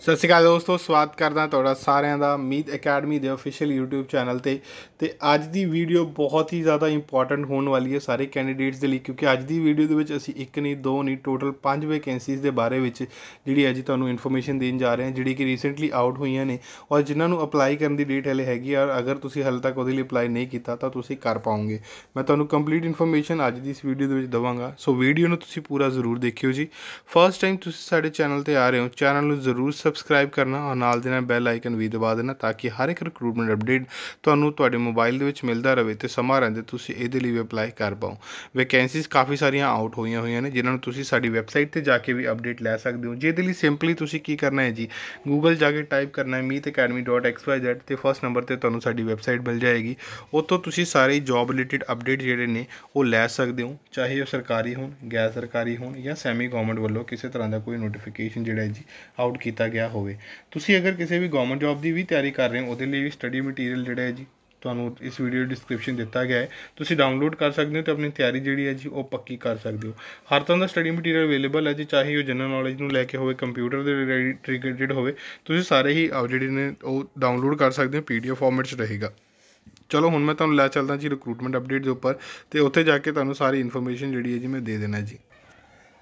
ਸਤਿ ਸ਼੍ਰੀ ਅਕਾਲ ਦੋਸਤੋ ਸਵਾਗਤ ਕਰਦਾ ਤੁਹਾਡਾ ਸਾਰਿਆਂ ਦਾ ਮੀਤ ਅਕੈਡਮੀ ਦੇ ਅਫੀਸ਼ੀਅਲ YouTube ਚੈਨਲ ਤੇ ਤੇ ਅੱਜ ਦੀ ਵੀਡੀਓ ਬਹੁਤ ਹੀ ਜ਼ਿਆਦਾ ਇੰਪੋਰਟੈਂਟ ਹੋਣ ਵਾਲੀ ਹੈ ਸਾਰੇ ਕੈਂਡੀਡੇਟਸ ਦੇ ਲਈ ਕਿਉਂਕਿ ਅੱਜ ਦੀ ਵੀਡੀਓ ਦੇ ਵਿੱਚ ਅਸੀਂ ਇੱਕ ਨਹੀਂ ਦੋ ਨਹੀਂ ਟੋਟਲ 5 ਵੈਕੈਂਸੀਜ਼ ਦੇ ਬਾਰੇ ਵਿੱਚ ਜਿਹੜੀ ਅੱਜ ਤੁਹਾਨੂੰ ਇਨਫੋਰਮੇਸ਼ਨ ਦੇਣ ਜਾ ਰਹੇ ਹਾਂ ਜਿਹੜੀ ਕਿ ਰੀਸੈਂਟਲੀ ਆਊਟ ਹੋਈਆਂ ਨੇ ਔਰ ਜਿਨ੍ਹਾਂ ਨੂੰ ਅਪਲਾਈ ਕਰਨ ਦੀ ਡੇਟ ਹਲੇ ਹੈਗੀ ਆ ਅਗਰ ਤੁਸੀਂ ਹਲ ਤੱਕ ਉਹਦੇ ਲਈ ਅਪਲਾਈ ਨਹੀਂ ਕੀਤਾ ਤਾਂ ਤੁਸੀਂ ਕਰ ਪਾਓਗੇ ਮੈਂ ਤੁਹਾਨੂੰ ਕੰਪਲੀਟ ਇਨਫੋਰਮੇਸ਼ਨ ਅੱਜ ਦੀ ਇਸ ਵੀਡੀਓ ਦੇ ਵਿੱਚ ਦਵਾਂਗਾ ਸੋ ਵੀਡੀਓ ਨੂੰ ਤੁਸੀਂ ਪੂਰਾ ਜ਼ਰੂਰ ਦੇਖਿਓ ਜੀ ਫਰਸਟ ਟਾਈਮ ਤੁਸੀਂ ਸਾਡੇ ਚੈਨਲ ਤੇ ਆ ਰਹੇ ਹੋ ਚੈਨਲ ਨੂੰ ਜ਼ਰੂਰ ਸਬਸਕ੍ਰਾਈਬ ਕਰਨਾ ਔਰ ਨਾਲ ਦੇ ਨਾਲ ਬੈਲ ਆਈਕਨ ਵੀ ਦਬਾ ਦੇਣਾ ਤਾਂ ਕਿ ਹਰ ਇੱਕ ਰਿਕਰੂਟਮੈਂਟ ਅਪਡੇਟ ਤੁਹਾਨੂੰ ਤੁਹਾਡੇ ਮੋਬਾਈਲ ਦੇ ਵਿੱਚ ਮਿਲਦਾ ਰਹੇ ਤੇ ਸਮਾਂ ਰਹਿੰਦੇ ਤੁਸੀਂ ਇਹਦੇ ਲਈ ਵੀ ਅਪਲਾਈ ਕਰ ਪਾਓ ਵੈਕੈਂਸੀਜ਼ ਕਾਫੀ ਸਾਰੀਆਂ ਆਊਟ ਹੋਈਆਂ ਹੋਈਆਂ ਨੇ ਜਿਨ੍ਹਾਂ ਨੂੰ ਤੁਸੀਂ ਸਾਡੀ ਵੈਬਸਾਈਟ ਤੇ ਜਾ ਕੇ ਵੀ ਅਪਡੇਟ ਲੈ ਸਕਦੇ ਹੋ ਜਿਹਦੇ ਲਈ ਸਿੰਪਲੀ ਤੁਸੀਂ ਕੀ ਕਰਨਾ ਹੈ ਜੀ ਗੂਗਲ ਜਾ ਕੇ ਟਾਈਪ ਕਰਨਾ ਹੈ meetacademy.xyz ਤੇ ਫਰਸਟ ਨੰਬਰ ਤੇ ਤੁਹਾਨੂੰ ਸਾਡੀ ਵੈਬਸਾਈਟ ਮਿਲ ਜਾਏਗੀ ਉੱਥੋਂ ਤੁਸੀਂ ਸਾਰੇ ਜੌਬ ਰਿਲੇਟਡ ਅਪਡੇਟ ਜਿਹੜੇ ਨੇ ਉਹ ਲੈ ਸਕਦੇ ਹੋ ਚਾਹੇ ਉਹ ਸਰਕਾਰੀ ਹੋਣ ਗੈਰ ਸਰਕਾਰੀ ਹੋਣ ਜਾਂ ਸੈਮੀ ਗਵਰਨਮੈਂਟ ਵੱਲੋਂ ਕਿਸੇ ਤਰ੍ਹਾਂ ਦਾ ਕੋਈ ਨੋਟੀਫਿਕੇਸ਼ਨ ਜਿਹੜਾ ਹੈ ਜੀ ਆਊਟ ਕੀਤਾ ਗਿਆ ਹੋਵੇ ਤੁਸੀਂ ਅਗਰ ਕਿਸੇ ਵੀ ਗਵਰਨਮੈਂਟ ਜੋਬ ਦੀ ਵੀ ਤਿਆਰੀ ਕਰ ਰਹੇ ਹੋ ਉਹਦੇ ਲਈ ਵੀ ਸਟੱਡੀ ਮਟੀਰੀਅਲ ਜਿਹੜਾ ਹੈ ਜੀ ਤੁਹਾਨੂੰ ਇਸ ਵੀਡੀਓ ਡਿਸਕ੍ਰਿਪਸ਼ਨ ਦਿੱਤਾ ਗਿਆ ਹੈ ਤੁਸੀਂ ਡਾਊਨਲੋਡ ਕਰ ਸਕਦੇ ਹੋ ਤੇ ਆਪਣੀ ਤਿਆਰੀ ਜਿਹੜੀ ਹੈ ਜੀ ਉਹ ਪੱਕੀ ਕਰ ਸਕਦੇ ਹੋ ਹਰ ਤਰ੍ਹਾਂ ਦਾ ਸਟੱਡੀ ਮਟੀਰੀਅਲ ਅਵੇਲੇਬਲ ਹੈ ਜੀ ਚਾਹੇ ਉਹ ਜਨਰਲ ਨੌਲੇਜ ਨੂੰ ਲੈ ਕੇ ਹੋਵੇ ਕੰਪਿਊਟਰ ਦੇ ਰਿਲੇਟਡ ਹੋਵੇ ਤੁਸੀਂ ਸਾਰੇ ਹੀ ਜਿਹੜੇ ਨੇ ਉਹ ਡਾਊਨਲੋਡ ਕਰ ਸਕਦੇ ਹੋ ਪੀਡੀਐਫ ਫਾਰਮੈਟ 'ਚ ਰਹੇਗਾ ਚਲੋ ਹੁਣ ਮੈਂ ਤੁਹਾਨੂੰ ਲੈ ਚੱਲਦਾ ਜੀ ਰਿਕਰੂਟਮੈਂਟ ਅਪਡੇਟ ਦੇ ਉੱਪਰ ਤੇ ਉੱਥੇ ਜਾ ਕੇ ਤੁਹਾਨੂੰ ਸਾਰੀ ਇਨਫੋਰਮੇਸ਼ਨ ਜਿਹੜੀ ਹੈ ਜੀ ਮੈਂ ਦੇ ਦੇਣਾ ਜੀ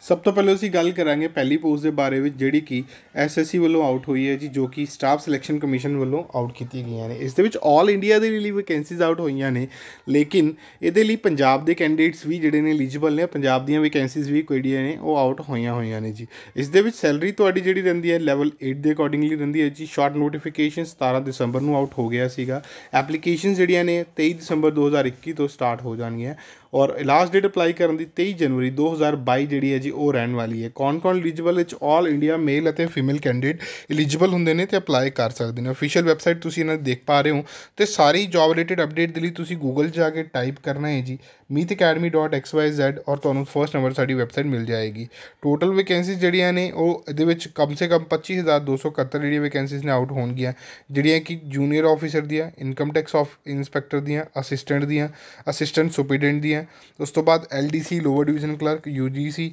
ਸਭ ਤੋਂ ਪਹਿਲਾਂ ਅਸੀਂ ਗੱਲ ਕਰਾਂਗੇ ਪਹਿਲੀ ਪੋਸਟ ਦੇ ਬਾਰੇ ਵਿੱਚ ਜਿਹੜੀ ਕਿ ਐਸਐਸਸੀ ਵੱਲੋਂ ਆਊਟ ਹੋਈ ਹੈ ਜੀ ਜੋ ਕਿ ਸਟਾਫ ਸਿਲੈਕਸ਼ਨ ਕਮਿਸ਼ਨ ਵੱਲੋਂ ਆਊਟ ਕੀਤੀ ਗਈਆਂ ਨੇ ਇਸ ਦੇ ਵਿੱਚ 올 ਇੰਡੀਆ ਦੇ ਲਈ ਵੈਕੈਂਸੀਜ਼ ਆਊਟ ਹੋਈਆਂ ਨੇ ਲੇਕਿਨ ਇਹਦੇ ਲਈ ਪੰਜਾਬ ਦੇ ਕੈਂਡੀਡੇਟਸ ਵੀ ਜਿਹੜੇ ਨੇ ਐਲੀਜੀਬਲ ਨੇ ਪੰਜਾਬ ਦੀਆਂ ਵੈਕੈਂਸੀਜ਼ ਵੀ ਜਿਹੜੀਆਂ ਨੇ ਉਹ ਆਊਟ ਹੋਈਆਂ ਹੋਈਆਂ ਨੇ ਜੀ ਇਸ ਦੇ ਵਿੱਚ ਸੈਲਰੀ ਤੁਹਾਡੀ ਜਿਹੜੀ ਰਹਿੰਦੀ ਹੈ ਲੈਵਲ 8 ਦੇ ਅਕੋਰਡਿੰਗਲੀ ਰਹਿੰਦੀ ਹੈ ਜੀ ਸ਼ਾਰਟ ਨੋਟੀਫਿਕੇਸ਼ਨ 17 ਦਸੰਬਰ ਨੂੰ ਆਊਟ ਹੋ ਗਿਆ ਸੀਗਾ ਐਪਲੀਕੇਸ਼ਨ ਜਿਹੜੀਆਂ ਨੇ 23 ਦਸੰਬਰ 2021 ਤੋਂ ਸਟਾਰਟ ਹੋ ਜਾਣਗੀਆਂ ਔਰ ਲਾਸਟ ਡੇਟ ਅਪਲਾਈ ਕਰਨ ਦੀ 23 ਜਨਵਰੀ 2022 ਜਿਹੜੀ ਹੈ ਜੀ ਉਹ ਰਹਿਣ ਵਾਲੀ ਹੈ ਕੌਣ-ਕੌਣ ਐਲੀਜੀਬਲ ਇਟਸ 올 ਇੰਡੀਆ ਮੇਲ ਅਤੇ ਫੀਮੇਲ ਕੈਂਡੀਡੇਟ ਐਲੀਜੀਬਲ ਹੁੰਦੇ ਨੇ ਤੇ ਅਪਲਾਈ ਕਰ ਸਕਦੇ ਨੇ ਅਫੀਸ਼ੀਅਲ ਵੈਬਸਾਈਟ ਤੁਸੀਂ ਇਹਨਾਂ ਦੇਖ ਪਾ ਰਹੇ ਹੋ ਤੇ ਸਾਰੀ ਜੌਬ ਰਿਲੇਟਡ ਅਪਡੇਟ ਦੇ ਲਈ ਤੁਸੀਂ ਗੂਗਲ ਜਾ ਕੇ ਟਾਈਪ ਕਰਨਾ ਹੈ ਜੀ meetacademy.xyz ਔਰ ਤੁਹਾਨੂੰ ਫਰਸਟ ਨੰਬਰ ਸਾਡੀ ਵੈਬਸਾਈਟ ਮਿਲ ਜਾਏਗੀ ਟੋਟਲ ਵੈਕੈਂਸੀ ਜਿਹੜੀਆਂ ਨੇ ਉਹ ਇਹਦੇ ਵਿੱਚ ਕਮ ਸੇ ਕਮ 25271 ਜਿਹੜੀਆਂ ਵੈਕੈਂਸੀਜ਼ ਨੇ ਆਊਟ ਹੋਣਗੀਆਂ ਜਿਹੜੀਆਂ ਕਿ ਜੂਨੀਅਰ ਆਫੀਸਰ ਦੀਆਂ ਇਨਕਮ ਟੈਕਸ ਆਫ ਇਨਸਪੈਕਟਰ ਦੀਆਂ ਅਸਿਸਟੈਂਟ ਦੀਆਂ ਅਸਿਸਟੈਂਟ ਸੁਪਰਡੈਂਟ ਦੀਆਂ ਹੈ ਉਸ ਤੋਂ ਬਾਅਦ LDC lower division clerk UGC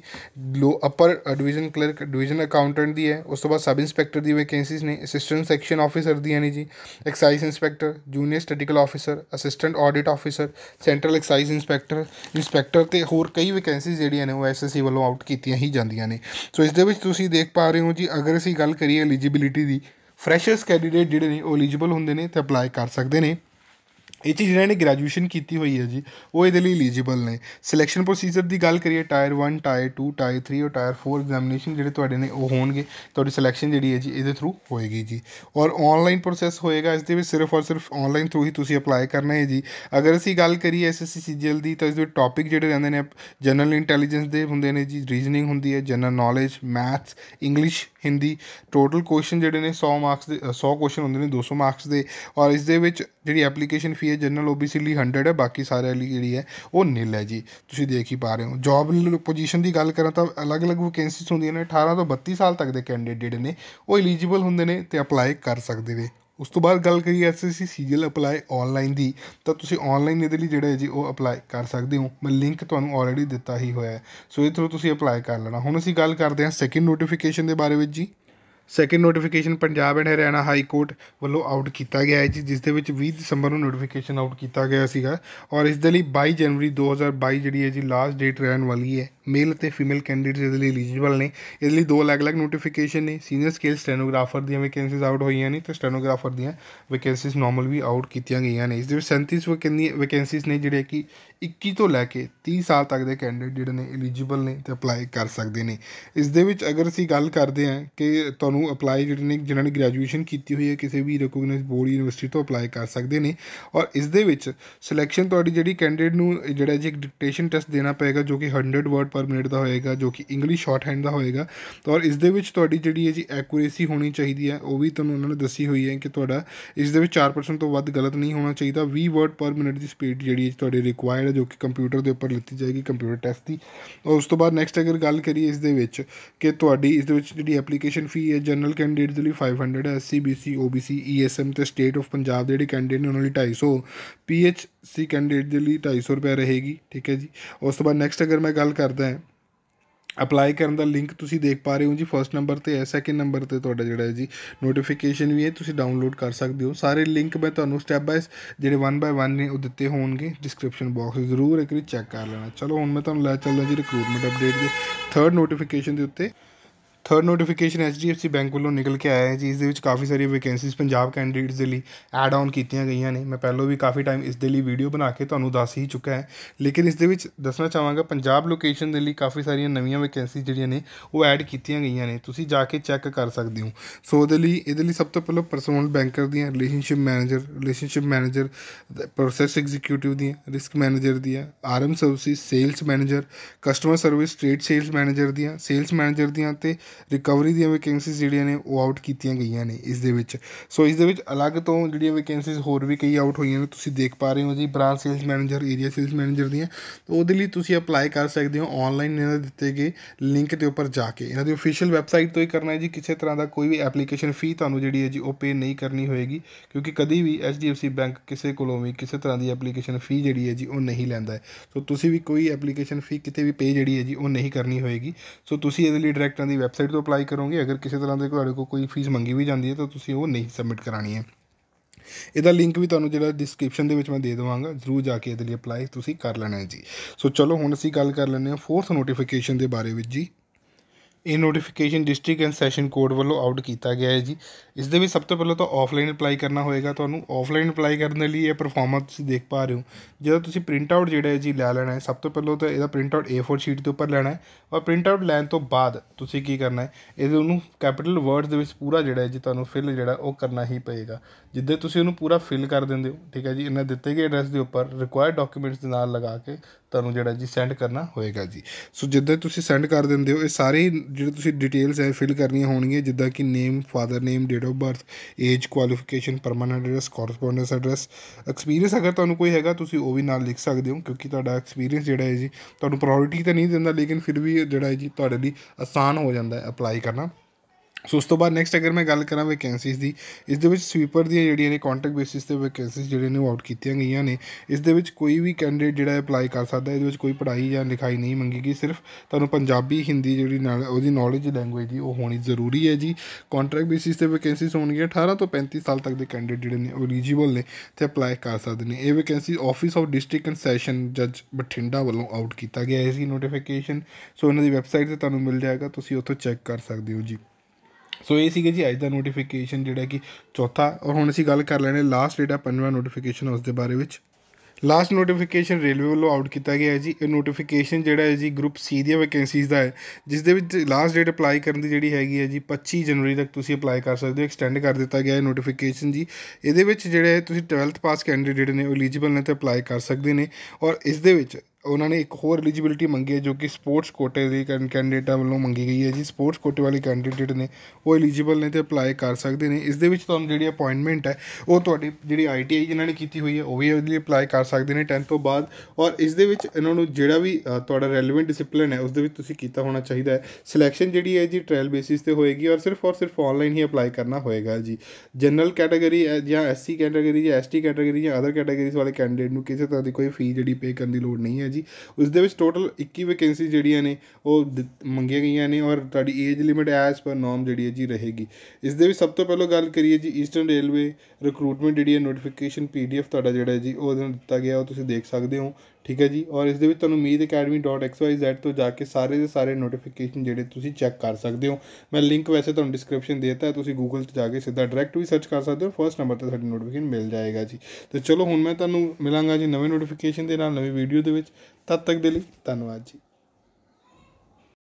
low upper division clerk division accountant ਦੀ ਹੈ ਉਸ ਤੋਂ ਬਾਅਦ ਸਬ ਇੰਸਪੈਕਟਰ ਦੀ ਵੈਕੈਂਸੀਜ਼ ਨੇ ਅਸਿਸਟੈਂਟ ਸੈਕਸ਼ਨ ਆਫੀਸਰ ਦੀਆਂ ਨੇ ਜੀ excise inspector junior statistical officer assistant audit officer central excise inspector inspector ਤੇ ਹੋਰ ਕਈ ਵੈਕੈਂਸੀਜ਼ ਜਿਹੜੀਆਂ ਨੇ ਉਹ ਐਸਐਸਸੀ ਵੱਲੋਂ ਆਊਟ ਕੀਤੀਆਂ ਹੀ ਜਾਂਦੀਆਂ ਨੇ ਸੋ ਇਸ ਦੇ ਵਿੱਚ ਤੁਸੀਂ ਦੇਖ ਪਾ ਰਹੇ ਹੋ ਜੀ ਅਗਰ ਅਸੀਂ ਗੱਲ ਕਰੀਏ ਐਲੀਜੀਬਿਲਟੀ ਦੀ ਫਰੈਸ਼ਰਸ ਕੈਂਡੀਡੇਟ ਜਿਹੜੇ ਨੇ ਉਹ ਐਲੀਜੀਬਲ ਹੁੰਦੇ ਨੇ ਤੇ ਅਪਲਾਈ ਕਰ ਸਕਦੇ ਨੇ ਇਹ ਚੀਜ਼ ਇਹਨਾਂ ਨੇ ਗ੍ਰੈਜੂਏਸ਼ਨ ਕੀਤੀ ਹੋਈ ਹੈ ਜੀ ਉਹ ਇਹਦੇ ਲਈ ਐਲੀਜੀਬਲ ਨੇ ਸਿਲੈਕਸ਼ਨ ਪ੍ਰੋਸੀਜਰ ਦੀ ਗੱਲ ਕਰੀਏ ਟਾਇਰ 1 ਟਾਇਰ 2 ਟਾਇਰ 3 ਔਰ ਟਾਇਰ 4 ਐਗਜ਼ਾਮੀਨੇਸ਼ਨ ਜਿਹੜੇ ਤੁਹਾਡੇ ਨੇ ਉਹ ਹੋਣਗੇ ਤੁਹਾਡੀ ਸਿਲੈਕਸ਼ਨ ਜਿਹੜੀ ਹੈ ਜੀ ਇਹਦੇ ਥਰੂ ਹੋਏਗੀ ਜੀ ਔਰ ਆਨਲਾਈਨ ਪ੍ਰੋਸੈਸ ਹੋਏਗਾ ਇਸ ਦੇ ਵਿੱਚ ਸਿਰਫ ਔਰ ਸਿਰਫ ਆਨਲਾਈਨ ਥਰੂ ਹੀ ਤੁਸੀਂ ਅਪਲਾਈ ਕਰਨਾ ਹੈ ਜੀ ਅਗਰ ਅਸੀਂ ਗੱਲ ਕਰੀਏ ਐਸਐਸਸੀ ਸੀਜੀਐਲ ਦੀ ਤਾਂ ਇਸ ਦੇ ਟੌਪਿਕ ਜਿਹੜੇ ਰਹਿੰਦੇ ਨੇ ਜਨਰਲ ਇੰਟੈਲੀਜੈਂਸ ਦੇ ਹੁੰਦੇ ਨੇ ਜੀ ਰੀਜ਼ਨਿੰਗ ਹੁੰਦੀ ਹੈ general knowledge maths English Hindi total question ਜਿਹੜੇ ਨੇ 100 ਮਾਰਕਸ ਦੇ 100 ਕੁਐਸਚਨ ਹੁੰਦੇ ਨੇ 200 ਮਾਰਕਸ ਦੇ ਔਰ ਇਸ ਦੇ ਵਿੱਚ ਜਿਹੜੀ ਐਪਲੀਕੇਸ਼ਨ ਫੀ ਹੈ ਜਨਰਲ ਓਬੀਸੀ ਲਈ 100 ਹੈ ਬਾਕੀ ਸਾਰਿਆਂ ਲਈ ਜਿਹੜੀ ਹੈ ਉਹ ਨਿਲ ਹੈ ਜੀ ਤੁਸੀਂ ਦੇਖ ਹੀ ਪਾ ਰਹੇ ਹੋ ਜੌਬ ਪੋਜੀਸ਼ਨ ਦੀ ਗੱਲ ਕਰਾਂ ਤਾਂ ਅਲੱਗ-ਅਲੱਗ ਵੈਕੈਂਸੀਜ਼ ਹੁੰਦੀਆਂ ਨੇ 18 ਤੋਂ 32 ਸਾਲ ਤੱਕ ਦੇ ਕੈਂਡੀਡੇਟ ਨੇ ਉਹ ਐਲੀਜੀਬਲ ਹੁੰਦੇ ਨੇ ਤੇ ਅਪਲਾਈ ਕਰ ਸਕਦੇ ਨੇ ਉਸ ਤੋਂ ਬਾਅਦ ਗੱਲ ਕਰੀਏ ਐਸਐਸਸੀ ਸੀਜੀਐਲ ਅਪਲਾਈ ਆਨਲਾਈਨ ਦੀ ਤਾਂ ਤੁਸੀਂ ਆਨਲਾਈਨ ਇਹਦੇ ਲਈ ਜਿਹੜਾ ਹੈ ਜੀ ਉਹ ਅਪਲਾਈ ਕਰ ਸਕਦੇ ਹੋ ਮੈਂ ਲਿੰਕ ਤੁਹਾਨੂੰ ਆਲਰੇਡੀ ਦਿੱਤਾ ਹੀ ਹੋਇਆ ਹੈ ਸੋ ਇਹ ਥਰੂ ਤੁਸੀਂ ਅਪਲਾਈ ਕਰ ਲੈਣਾ ਹੁਣ ਅਸੀਂ ਗੱਲ ਕਰਦੇ ਹਾਂ ਸੈਕਿੰਡ ਨੋਟੀਫਿਕੇਸ਼ਨ ਦੇ ਬਾਰੇ ਵਿੱਚ ਜੀ second notification Punjab and Haryana high court ਵੱਲੋਂ ਆਊਟ ਕੀਤਾ ਗਿਆ ਹੈ ਜੀ ਜਿਸ ਦੇ ਵਿੱਚ 20 ਦਸੰਬਰ ਨੂੰ ਨੋਟੀਫਿਕੇਸ਼ਨ ਆਊਟ ਕੀਤਾ ਗਿਆ ਸੀਗਾ ਔਰ ਇਸ ਦੇ ਲਈ 22 ਜਨਵਰੀ 2022 ਜਿਹੜੀ ਹੈ ਜੀ ਲਾਸਟ ਡੇਟ ਰਹਿਣ ਵਾਲੀ ਹੈ ਮੇਲ ਅਤੇ ਫੀਮੇਲ ਕੈਂਡੀਡੇਟਸ ਇਹਦੇ ਲਈ ਐਲੀਜੀਬਲ ਨੇ ਇਹਦੇ ਲਈ ਦੋ ਅਲੱਗ-ਅਲੱਗ ਨੋਟੀਫਿਕੇਸ਼ਨ ਨੇ ਸੀਨੀਅਰ ਸਕੇਲ ਸਟੈਨੋਗ੍ਰਾਫਰ ਦੀਆਂ ਵੈਕੈਂਸੀਜ਼ ਆਊਟ ਹੋਈਆਂ ਨੇ ਤੇ ਸਟੈਨੋਗ੍ਰਾਫਰ ਦੀਆਂ ਵੈਕੈਂਸੀਜ਼ ਨਾਰਮਲ ਵੀ ਆਊਟ ਕੀਤੀਆਂ ਗਈਆਂ ਨੇ ਇਸ ਦੇ ਵਿੱਚ 37 ਵੈਕੈਂਸੀਜ਼ ਨੇ ਜਿਹੜੇ ਕਿ 21 ਤੋਂ ਲੈ ਕੇ 30 ਸਾਲ ਤੱਕ ਦੇ ਕੈਂਡੀਡੇਟ ਜਿਹੜੇ ਨੇ ਐਲੀਜੀਬਲ ਨੇ ਤੇ ਅਪਲਾਈ ਕਰ ਸਕਦੇ ਨੇ ਇਸ ਦੇ ਵਿੱਚ ਅਗਰ ਅਸੀਂ ਗੱਲ ਕਰਦੇ ਹਾਂ ਕਿ ਤੁਹਾਨੂੰ ਅਪਲਾਈ ਜਿਹੜੇ ਨੇ ਜਿਨ੍ਹਾਂ ਨੇ ਗ੍ਰੈਜੂਏਸ਼ਨ ਕੀਤੀ ਹੋਈ ਹੈ ਕਿਸੇ ਵੀ ਰੈਕੋਗਨਾਈਜ਼ਡ ਬੋਰਡ ਯੂਨੀਵਰਸਿਟੀ ਤੋਂ ਅਪਲਾਈ ਕਰ ਸਕਦੇ ਨੇ ਔਰ ਇਸ ਦੇ ਵਿੱਚ ਸਿਲੈਕਸ਼ਨ ਤੁਹਾਡੀ ਜਿਹੜੀ ਕੈਂਡੀਡੇਟ ਨੂੰ ਜਿਹੜਾ ਜੀ ਇੱਕ ਡਿਕਟੇਸ਼ਨ ਟੈਸਟ ਦੇਣਾ ਪਏਗਾ ਜੋ ਕਿ 100 ਵਰਡ ਪਰ ਮਿੰਟ ਦਾ ਹੋਏਗਾ ਜੋ ਕਿ ਇੰਗਲਿਸ਼ ਸ਼ਾਰਟ ਹੈਂਡ ਦਾ ਹੋਏਗਾ ਔਰ ਇਸ ਦੇ ਵਿੱਚ ਤੁਹਾਡੀ ਜਿਹੜੀ ਹੈ ਜੀ ਐਕੂਰੇਸੀ ਹੋਣੀ ਚਾਹੀਦੀ ਹੈ ਉਹ ਵੀ ਤੁਹਾਨੂੰ ਉਹਨਾਂ ਨੇ ਦੱਸੀ ਹੋਈ ਹੈ ਕਿ ਤੁਹਾਡਾ ਇਸ ਦੇ ਵਿੱਚ 4% ਤੋਂ ਵੱਧ ਗਲਤ ਨਹੀਂ ਹੋਣਾ ਚਾਹੀਦਾ 20 ਵਰਡ ਪਰ ਮਿੰਟ ਦੀ ਸਪੀਡ ਜਿਹੜੀ ਹੈ ਤੁਹਾਡੇ ਰਿਕੁਆਇਰਡ ਹੈ ਜੋ ਕਿ ਕੰਪਿਊਟਰ ਦੇ ਉੱਪਰ ਲਿੱਤੀ ਜਾਏਗੀ ਕੰਪਿਊਟਰ ਟੈਸਟ ਦੀ ਔਰ ਉਸ ਤੋਂ ਬਾਅਦ ਨੈਕਸਟ ਅਗਰ ਗੱਲ ਕਰੀਏ ਇਸ ਦੇ ਵਿੱਚ ਕਿ ਤੁਹਾਡੀ ਇਸ ਦੇ ਵਿੱਚ ਜਿਹੜੀ ਐਪਲੀਕੇਸ਼ਨ ਫੀ ਹੈ ਜਨਰਲ ਕੈਂਡੀਡੇਟ ਦੇ ਲਈ 500 ਹੈ ਐਸਸੀ ਬੀਸੀ ਓਬੀਸੀ ਈਐਸਐਮ ਤੇ ਸਟੇਟ ਆਫ ਪੰਜਾਬ ਦੇ ਜਿਹੜੇ ਕੈਂਡੀਡੇਟ ਨੇ ਉਹਨਾਂ ਲਈ 250 ਪੀਐਚ ਸੀ ਕੈਂਡੀਡੇਟ ਦੇ ਲਈ 250 ਰੁਪਏ ਰਹੇਗੀ ਠੀਕ ਹੈ ਜੀ ਉਸ ਤੋਂ ਬਾਅਦ ਨੈਕਸਟ ਅਗਰ ਮੈਂ ਗੱਲ ਕਰਦਾ ਹਾਂ ਅਪਲਾਈ ਕਰਨ ਦਾ ਲਿੰਕ ਤੁਸੀਂ ਦੇਖ ਪਾ ਰਹੇ ਹੋ ਜੀ ਫਰਸਟ ਨੰਬਰ ਤੇ ਐ ਸੈਕਿੰਡ ਨੰਬਰ ਤੇ ਤੁਹਾਡਾ ਜਿਹੜਾ ਹੈ ਜੀ ਨੋਟੀਫਿਕੇਸ਼ਨ ਵੀ ਹੈ ਤੁਸੀਂ ਡਾਊਨਲੋਡ ਕਰ ਸਕਦੇ ਹੋ ਸਾਰੇ ਲਿੰਕ ਮੈਂ ਤੁਹਾਨੂੰ ਸਟੈਪ ਬਾਈ ਜਿਹੜੇ 1 ਬਾਈ 1 ਨੇ ਉਹ ਦਿੱਤੇ ਹੋਣਗੇ ਡਿਸਕ੍ਰਿਪਸ਼ਨ ਬਾਕਸ ਜ਼ਰੂਰ ਇੱਕ ਵਾਰੀ ਚੈੱਕ ਕਰ ਲੈਣਾ ਚਲੋ ਹੁਣ ਮੈਂ ਤੁਹਾਨੂੰ ਲੈ ਚੱਲਦਾ ਜੀ ਰਿਕਰੂਟਮੈਂਟ ਅਪਡੇਟ ਦੇ ਥਰਡ ਨੋਟੀਫਿਕੇਸ਼ਨ ਦੇ ਉੱਤੇ ਥਰਡ ਨੋਟੀਫਿਕੇਸ਼ਨ HDFC ਬੈਂਕ ਵੱਲੋਂ ਨਿਕਲ ਕੇ ਆਇਆ ਹੈ ਜੀ ਇਸ ਦੇ ਵਿੱਚ ਕਾਫੀ ਸਾਰੀ ਵੈਕੈਂਸੀਜ਼ ਪੰਜਾਬ ਕੈਂਡੀਡੇਟਸ ਦੇ ਲਈ ਐਡ ਆਨ ਕੀਤੀਆਂ ਗਈਆਂ ਨੇ ਮੈਂ ਪਹਿਲਾਂ ਵੀ ਕਾਫੀ ਟਾਈਮ ਇਸ ਦੇ ਲਈ ਵੀਡੀਓ ਬਣਾ ਕੇ ਤੁਹਾਨੂੰ ਦੱਸ ਹੀ ਚੁੱਕਾ ਹੈ ਲੇਕਿਨ ਇਸ ਦੇ ਵਿੱਚ ਦੱਸਣਾ ਚਾਹਾਂਗਾ ਪੰਜਾਬ ਲੋਕੇਸ਼ਨ ਦੇ ਲਈ ਕਾਫੀ ਸਾਰੀਆਂ ਨਵੀਆਂ ਵੈਕੈਂਸੀ ਜਿਹੜੀਆਂ ਨੇ ਉਹ ਐਡ ਕੀਤੀਆਂ ਗਈਆਂ ਨੇ ਤੁਸੀਂ ਜਾ ਕੇ ਚੈੱਕ ਕਰ ਸਕਦੇ ਹੋ ਸੋ ਦੇ ਲਈ ਇਹਦੇ ਲਈ ਸਭ ਤੋਂ ਪਹਿਲਾਂ ਪਰਸਨਲ ਬੈਂਕਰ ਦੀਆਂ relationship manager relationship manager process executive ਦੀਆਂ ਰਿਸਕ ਮੈਨੇਜਰ ਦੀਆਂ RM service sales manager customer service street sales manager ਦੀਆਂ ਸੇਲਸ ਮੈਨੇਜਰ ਦੀਆਂ ਤੇ ਰਿਕਵਰੀ ਦੀਆਂ ਵੈਕੈਂਸੀਜ਼ ਜਿਹੜੀਆਂ ਨੇ ਉਹ ਆਊਟ ਕੀਤੀਆਂ ਗਈਆਂ ਨੇ ਇਸ ਦੇ ਵਿੱਚ ਸੋ ਇਸ ਦੇ ਵਿੱਚ ਅਲੱਗ ਤੋਂ ਜਿਹੜੀਆਂ ਵੈਕੈਂਸੀਜ਼ ਹੋਰ ਵੀ ਕਈ ਆਊਟ ਹੋਈਆਂ ਨੇ ਤੁਸੀਂ ਦੇਖ ਪਾ ਰਹੇ ਹੋ ਜੀ branch sales manager area sales manager ਦੀਆਂ ਉਹਦੇ ਲਈ ਤੁਸੀਂ ਅਪਲਾਈ ਕਰ ਸਕਦੇ ਹੋ ਆਨਲਾਈਨ ਇਹਨਾਂ ਦੇ ਦਿੱਤੇ ਗਏ ਲਿੰਕ ਦੇ ਉੱਪਰ ਜਾ ਕੇ ਇਹਨਾਂ ਦੀ ਅਫੀਸ਼ੀਅਲ ਵੈਬਸਾਈਟ ਤੋਂ ਹੀ ਕਰਨਾ ਹੈ ਜੀ ਕਿਸੇ ਤਰ੍ਹਾਂ ਦਾ ਕੋਈ ਵੀ ਐਪਲੀਕੇਸ਼ਨ ਫੀ ਤੁਹਾਨੂੰ ਜਿਹੜੀ ਹੈ ਜੀ ਉਹ ਪੇ ਨਹੀਂ ਕਰਨੀ ਹੋਏਗੀ ਕਿਉਂਕਿ ਕਦੀ ਵੀ HDFC ਬੈਂਕ ਕਿਸੇ ਕੋਲੋਂ ਵੀ ਕਿਸੇ ਤਰ੍ਹਾਂ ਦੀ ਐਪਲੀਕੇਸ਼ਨ ਫੀ ਜਿਹੜੀ ਹੈ ਜੀ ਉਹ ਨਹੀਂ ਲੈਂਦਾ ਸੋ ਤੁਸੀਂ ਵੀ ਕੋਈ ਐਪਲੀਕੇਸ਼ਨ ਫੀ ਕਿਤੇ ਵੀ ਪੇ ਜਿਹੜੀ ਹੈ ਜੀ ਉਹ ਨਹੀਂ ਕਰਨੀ ਹੋਏਗੀ ਸੋ ਤੁਸੀਂ ਇਹਦੇ ਲਈ ਡਾਇਰੈਕਟਰਾਂ ਦੀ ਵੈਬਸਾਈਟ ਵੈਬਸਾਈਟ ਤੋਂ ਅਪਲਾਈ ਕਰੋਗੇ ਅਗਰ ਕਿਸੇ ਤਰ੍ਹਾਂ ਦੇ ਤੁਹਾਡੇ ਕੋਲ ਕੋਈ ਫੀਸ ਮੰਗੀ ਵੀ ਜਾਂਦੀ ਹੈ ਤਾਂ ਤੁਸੀਂ ਉਹ ਨਹੀਂ ਸਬਮਿਟ ਕਰਾਣੀ ਹੈ ਇਹਦਾ ਲਿੰਕ ਵੀ ਤੁਹਾਨੂੰ ਜਿਹੜਾ ਡਿਸਕ੍ਰਿਪਸ਼ਨ ਦੇ ਵਿੱਚ ਮੈਂ ਦੇ ਦਵਾਂਗਾ ਜ਼ਰੂਰ ਜਾ ਕੇ ਇਹਦੇ ਲਈ ਅਪਲਾਈ ਤੁਸੀਂ ਕਰ ਲੈਣਾ ਹੈ ਜੀ ਸੋ ਚਲੋ ਹੁਣ ਅਸੀਂ ਗੱਲ ਕਰ ਲੈਂਦੇ ਹਾਂ ਫੋਰਥ ਨੋਟੀਫਿਕੇਸ਼ਨ ਦੇ ਬਾਰੇ ਵਿੱਚ ਜੀ ਇਹ notification district and session code ਵੱਲੋਂ ਆਊਟ ਕੀਤਾ ਗਿਆ ਹੈ ਜੀ ਇਸ ਦੇ ਵਿੱਚ ਸਭ ਤੋਂ ਪਹਿਲਾਂ ਤਾਂ ਆਫਲਾਈਨ ਅਪਲਾਈ ਕਰਨਾ ਹੋਏਗਾ ਤੁਹਾਨੂੰ ਆਫਲਾਈਨ ਅਪਲਾਈ ਕਰਨ ਦੇ ਲਈ ਇਹ ਪਰਫਾਰਮੈਂਸ ਤੁਸੀਂ ਦੇਖ ਪਾ ਰਹੇ ਹੋ ਜਦੋਂ ਤੁਸੀਂ ਪ੍ਰਿੰਟ ਆਊਟ ਜਿਹੜਾ ਹੈ ਜੀ ਲੈ ਲੈਣਾ ਹੈ ਸਭ ਤੋਂ ਪਹਿਲਾਂ ਤਾਂ ਇਹਦਾ ਪ੍ਰਿੰਟ ਆਊਟ A4 ਸ਼ੀਟ ਦੇ ਉੱਪਰ ਲੈਣਾ ਹੈ ਔਰ ਪ੍ਰਿੰਟ ਆਊਟ ਲੈਣ ਤੋਂ ਬਾਅਦ ਤੁਸੀਂ ਕੀ ਕਰਨਾ ਹੈ ਇਹਦੇ ਉਹਨੂੰ ਕੈਪੀਟਲ ਵਰਡਸ ਦੇ ਵਿੱਚ ਪੂਰਾ ਜਿਹੜਾ ਹੈ ਜੀ ਤੁਹਾਨੂੰ ਫਿਲ ਜਿਹੜਾ ਉਹ ਕਰਨਾ ਹੀ ਪਏਗਾ ਜਿੱਦੇ ਤੁਸੀਂ ਉਹਨੂੰ ਪੂਰਾ ਫਿਲ ਕਰ ਦਿੰਦੇ ਹੋ ਠੀਕ ਹੈ ਜੀ ਇਹਨਾਂ ਦਿੱਤੇ ਗਏ ਐਡਰੈਸ ਦੇ ਉੱਪਰ ਰਿਕੁਆਇਰਡ ਡਾਕੂਮੈਂਟਸ ਦੇ ਨਾਲ ਲਗਾ ਕੇ ਤੁਹਾਨੂੰ ਜਿਹੜਾ ਜੀ ਸੈਂਡ ਕਰਨਾ ਹੋਏਗਾ ਜੀ ਸੋ ਜਿੱਦਾਂ ਤੁਸੀਂ ਸੈਂਡ ਕਰ ਦਿੰਦੇ ਹੋ ਇਹ ਸਾਰੇ ਜਿਹੜੇ ਤੁਸੀਂ ਡਿਟੇਲਸ ਹੈ ਫਿਲ ਕਰਨੀਆਂ ਹੋਣਗੀਆਂ ਜਿੱਦਾਂ ਕਿ name father name date of birth age qualification permanent address correspondence address experience ਅਗਰ ਤੁਹਾਨੂੰ ਕੋਈ ਹੈਗਾ ਤੁਸੀਂ ਉਹ ਵੀ ਨਾਲ ਲਿਖ ਸਕਦੇ ਹੋ ਕਿਉਂਕਿ ਤੁਹਾਡਾ ਐਕਸਪੀਰੀਅੰਸ ਜਿਹੜਾ ਹੈ ਜੀ ਤੁਹਾਨੂੰ ਪ੍ਰਾਇੋਰਟੀ ਤਾਂ ਨਹੀਂ ਦਿੰਦਾ ਲੇਕਿਨ ਫਿਰ ਵੀ ਜਿਹੜਾ ਹੈ ਜੀ ਤੁਹਾਡੇ ਲਈ ਆਸਾਨ ਹੋ ਜਾਂਦਾ ਹੈ ਅਪਲਾਈ ਕਰਨਾ ਸੋ ਉਸ ਤੋਂ ਬਾਅਦ ਨੈਕਸਟ ਅਗਰ ਮੈਂ ਗੱਲ ਕਰਾਂ ਵੈਕੈਂਸੀਜ਼ ਦੀ ਇਸ ਦੇ ਵਿੱਚ ਸਵੀਪਰ ਦੀਆਂ ਜਿਹੜੀਆਂ ਨੇ ਕੰਟੈਕਟ ਬੇਸਿਸ ਤੇ ਵੈਕੈਂਸੀਜ਼ ਜਿਹੜੇ ਨੇ ਆਊਟ ਕੀਤੀਆਂ ਗਈਆਂ ਨੇ ਇਸ ਦੇ ਵਿੱਚ ਕੋਈ ਵੀ ਕੈਂਡੀਡੇਟ ਜਿਹੜਾ ਅਪਲਾਈ ਕਰ ਸਕਦਾ ਇਹਦੇ ਵਿੱਚ ਕੋਈ ਪੜ੍ਹਾਈ ਜਾਂ ਲਿਖਾਈ ਨਹੀਂ ਮੰਗੀਗੀ ਸਿਰਫ ਤੁਹਾਨੂੰ ਪੰਜਾਬੀ ਹਿੰਦੀ ਜਿਹੜੀ ਨਾਲ ਉਹਦੀ ਨੌਲੇਜ ਲੈਂਗੁਏਜ ਦੀ ਉਹ ਹੋਣੀ ਜ਼ਰੂਰੀ ਹੈ ਜੀ ਕੰਟਰੈਕਟ ਬੇਸਿਸ ਤੇ ਵੈਕੈਂਸੀਜ਼ ਹੋਣਗੀਆਂ 18 ਤੋਂ 35 ਸਾਲ ਤੱਕ ਦੇ ਕੈਂਡੀਡੇਟ ਜਿਹੜੇ ਨੇ ਐਲੀਜੀਬਲ ਨੇ ਤੇ ਅਪਲਾਈ ਕਰ ਸਕਦੇ ਨੇ ਇਹ vacancy office of district and session ਜੱਜ ਬਠਿੰਡਾ ਵੱਲੋਂ ਆਊਟ ਕੀਤਾ ਗਿਆ ਹੈ ਇਸ ਦੀ ਨੋਟੀਫਿਕੇਸ਼ਨ ਸੋ ਇਹਨਾਂ ਦੀ ਵੈਬਸਾਈਟ ਤੇ ਤੁਹਾਨੂੰ ਮਿਲ ਜਾਏਗਾ ਤੁਸੀਂ ਉੱਥੋਂ ਚੈੱਕ ਕਰ ਸਕਦੇ ਹੋ ਜੀ ਸੋ ਇਹ ਸੀਗੇ ਜੀ ਅੱਜ ਦਾ ਨੋਟੀਫਿਕੇਸ਼ਨ ਜਿਹੜਾ ਕਿ ਚੌਥਾ ਔਰ ਹੁਣ ਅਸੀਂ ਗੱਲ ਕਰ ਲੈਣੇ ਲਾਸਟ ਜਿਹੜਾ ਪੰਜਵਾਂ ਨੋਟੀਫਿਕੇਸ਼ਨ ਉਸ ਦੇ ਬਾਰੇ ਵਿੱਚ ਲਾਸਟ ਨੋਟੀਫਿਕੇਸ਼ਨ ਰੇਲਵੇ ਵੱਲੋਂ ਆਊਟ ਕੀਤਾ ਗਿਆ ਹੈ ਜੀ ਇਹ ਨੋਟੀਫਿਕੇਸ਼ਨ ਜਿਹੜਾ ਹੈ ਜੀ ਗਰੁੱਪ ਸੀ ਦੀਆਂ ਵੈਕੈਂਸੀਜ਼ ਦਾ ਹੈ ਜਿਸ ਦੇ ਵਿੱਚ ਲਾਸਟ ਡੇਟ ਅਪਲਾਈ ਕਰਨ ਦੀ ਜਿਹੜੀ ਹੈਗੀ ਹੈ ਜੀ 25 ਜਨਵਰੀ ਤੱਕ ਤੁਸੀਂ ਅਪਲਾਈ ਕਰ ਸਕਦੇ ਹੋ ਐਕਸਟੈਂਡ ਕਰ ਦਿੱਤਾ ਗਿਆ ਹੈ ਨੋਟੀਫਿਕੇਸ਼ਨ ਜੀ ਇਹਦੇ ਵਿੱਚ ਜਿਹੜੇ ਤੁਸੀਂ 12th ਪਾਸ ਕੈਂਡੀਡੇਟ ਨੇ ਐਲੀਜੀਬਲ ਨੇ ਤੇ ਅਪਲਾਈ ਕਰ ਸਕਦੇ ਨੇ ਔਰ ਇਸ ਦੇ ਵਿੱਚ ਉਹਨਾਂ ਨੇ ਇੱਕ ਹੋਰ ਐਲੀਜੀਬਿਲਟੀ ਮੰਗੀ ਹੈ ਜੋ ਕਿ ਸਪੋਰਟਸ ਕੋਟੇ ਦੇ ਕੈਂਡੀਡੇਟਾਂ ਵੱਲੋਂ ਮੰਗੀ ਗਈ ਹੈ ਜੀ ਸਪੋਰਟਸ ਕੋਟੇ ਵਾਲੇ ਕੈਂਡੀਡੇਟ ਨੇ ਉਹ ਐਲੀਜੀਬਲ ਨੇ ਤੇ ਅਪਲਾਈ ਕਰ ਸਕਦੇ ਨੇ ਇਸ ਦੇ ਵਿੱਚ ਤੁਹਾਨੂੰ ਜਿਹੜੀ ਅਪਾਇੰਟਮੈਂਟ ਹੈ ਉਹ ਤੁਹਾਡੀ ਜਿਹੜੀ ਆਈਟੀਆਈ ਜਿਨ੍ਹਾਂ ਨੇ ਕੀਤੀ ਹੋਈ ਹੈ ਉਹ ਵੀ ਉਹਦੇ ਲਈ ਅਪਲਾਈ ਕਰ ਸਕਦੇ ਨੇ 10th ਤੋਂ ਬਾਅਦ ਔਰ ਇਸ ਦੇ ਵਿੱਚ ਇਹਨਾਂ ਨੂੰ ਜਿਹੜਾ ਵੀ ਤੁਹਾਡਾ ਰੈਲੇਵੈਂਟ ਡਿਸਪਲਿਨ ਹੈ ਉਸ ਦੇ ਵਿੱਚ ਤੁਸੀਂ ਕੀਤਾ ਹੋਣਾ ਚਾਹੀਦਾ ਹੈ ਸਿਲੈਕਸ਼ਨ ਜਿਹੜੀ ਹੈ ਜੀ ਟ੍ਰਾਇਲ ਬੇਸਿਸ ਤੇ ਹੋਏਗੀ ਔਰ ਸਿਰਫ ਔਰ ਸਿਰਫ ਆਨਲਾਈਨ ਹੀ ਅਪਲਾਈ ਕਰਨਾ ਹੋਏਗਾ ਜੀ ਜਨਰਲ ਕੈਟਾਗਰੀ ਜਾਂ ਐਸਸੀ ਕੈਟਾਗਰੀ ਜਾਂ ਐਸਟੀ ਕੈਟਾਗਰੀ ਜਾਂ ਅਦਰ ਕੈਟਾਗਰੀਜ਼ ਵਾਲੇ ਕੈਂਡੀਡੇਟ ਨੂੰ ਕਿਸੇ ਤਰ੍ਹਾਂ ਦੀ ਕੋਈ ਫੀ ਜਿਹੜੀ ਪੇ ਕਰਨ ਦੀ ਲੋੜ ਨਹੀਂ ਹੈ ਜੀ ਉਸ ਦੇ ਵਿੱਚ ਟੋਟਲ 21 ਵੈਕੈਂਸੀ ਜਿਹੜੀਆਂ ਨੇ ਉਹ ਮੰਗੀਆਂ ਗਈਆਂ ਨੇ ਔਰ ਤੁਹਾਡੀ age limit as per norm ਜਿਹੜੀ ਹੈ ਜੀ ਰਹੇਗੀ ਇਸ ਦੇ ਵਿੱਚ ਸਭ ਤੋਂ ਪਹਿਲਾਂ ਗੱਲ ਕਰੀਏ ਜੀ ਈਸਟਰਨ ਰੇਲਵੇ ਰਿਕਰੂਟਮੈਂਟ ਜਿਹੜੀ ਹੈ ਨੋਟੀਫਿਕੇਸ਼ਨ ਪੀਡੀਐਫ ਤੁਹਾਡਾ ਜਿਹੜਾ ਹੈ ਜੀ ਉਹ ਦਿੱਤਾ ਗਿਆ ਉਹ ਤੁਸੀਂ ਦੇਖ ਸਕਦੇ ਹੋ ਠੀਕ ਹੈ ਜੀ ਔਰ ਇਸ ਦੇ ਵਿੱਚ ਤੁਹਾਨੂੰ ਮੀਤ ਤੋਂ ਜਾ ਕੇ ਸਾਰੇ ਦੇ ਸਾਰੇ ਨੋਟੀਫਿਕੇਸ਼ਨ ਜਿਹੜੇ ਤੁਸੀਂ ਚੈੱਕ ਕਰ ਸਕਦੇ ਹੋ ਮੈਂ ਲਿੰਕ ਵੈਸੇ ਤੁਹਾਨੂੰ ਡਿਸਕ੍ਰਿਪਸ਼ਨ ਦੇਤਾ ਹੈ ਤੁਸੀਂ ਗੂਗਲ ਤੇ ਜਾ ਕੇ ਸਿੱਧਾ ਡਾਇਰੈਕਟ ਵੀ ਸਰਚ ਕਰ ਸਕਦੇ ਹੋ ਫਰਸਟ ਨੰਬਰ ਤੇ ਸਾਡੀ ਨੋਟੀਫਿਕੇਸ਼ਨ ਮਿਲ ਜਾਏਗਾ ਜੀ ਤੇ ਚਲੋ ਹੁਣ ਮੈਂ ਤੁਹਾਨੂੰ ਮਿਲਾਂਗਾ ਜੀ ਨਵੇਂ ਨੋਟੀਫਿਕੇਸ਼ਨ ਦੇ ਨਾਲ ਨਵੀਂ ਵੀਡੀਓ ਦੇ ਵਿੱਚ ਤਦ ਤੱਕ ਦੇ ਲਈ ਧੰਨਵਾਦ ਜੀ